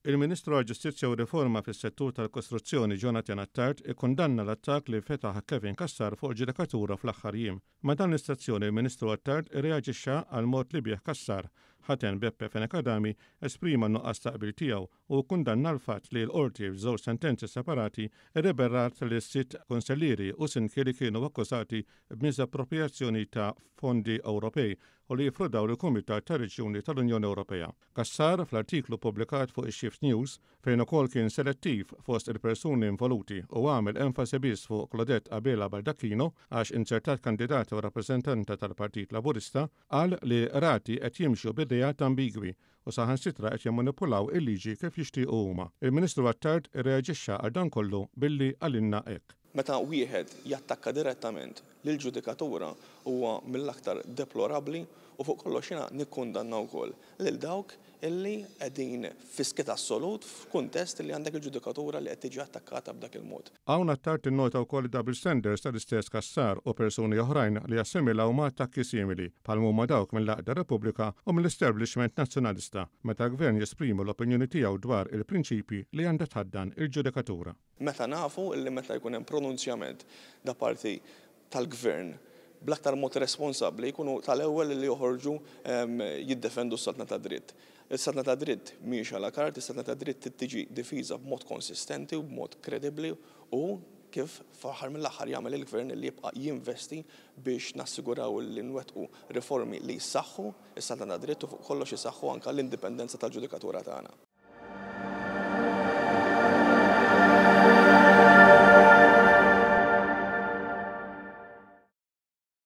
Il-Ministru għal Ġustizzja u Reforma fis settur tal-Kostruzzjoni Jonathan Attart ikkundanna l-attak li fetaħ Kevin Kassar fuq ġirikatura fl-aħħar jiem. Ma dan l-istazzjoni il-Ministru Attart reaġixxa għal mod li bieħ Kassar ħaten Beppe Fenekadami esprima nuqqas taqbil tiegħu u kundanna l-fatt li l orti f'żewġ sentenzi separati reberrat li sitt konsellieri u sinki li kienu akkużati b'miżappropriazzjoni ta' fondi Ewropej u li jifrudaw l kumitat ta' Reġjuni tal-Unjoni Ewropea. Kassar fl-artiklu publikat fuq ix-Shift News fejn ukoll kien selettiv fost il-persuni involuti u għamel enfasi biss fuq Claudette Abela Baldacchino għax inċertat kandidati u rappreżentanta tal-Partit Laburista għal li rati qed jimxu bidej ideat ambigwi u saħan sitra qed jimmanipulaw il-liġi kif jixtiequ huma. Il-Ministru għattard reaġixxa għal dan kollu billi għalinna hekk. Meta wieħed jattakka direttament l-ġudikatura huwa mill-aktar deplorabli u fuq kollox jina nikkundanna wkoll lil dawk illi qegħdin fisket assolut f'kuntest li għandek il-ġudikatura li qed tiġi attakkata b'dak il-mod. Hawn attart innota wkoll double standards tal-istess kassar u persuni oħrajn li jassimilaw ma' attakki simili bħal ma dawk mill-Aqda Repubblika u mill-Establishment Nazzjonalista meta gvern jesprimu l-opinjoni tiegħu dwar il-prinċipi li għandha tħaddan il-ġudikatura. Meta nafu illi meta jkun hemm pronunzjament da parti tal-gvern bl-aktar mod responsabli jkunu tal-ewwel li joħorġu jiddefendu s-satna ta' dritt. Is-satna ta' dritt miex għal kart, is-satna ta' dritt tiġi difiża b'mod konsistenti u b'mod kredibli u kif faħar mill-aħħar jagħmel il-gvern li jibqa' jinvesti biex nassiguraw li nwettqu riformi li jsaħħu is-satna ta' dritt u fuq kollox jisaħħu anke l-indipendenza tal-ġudikatura tagħna.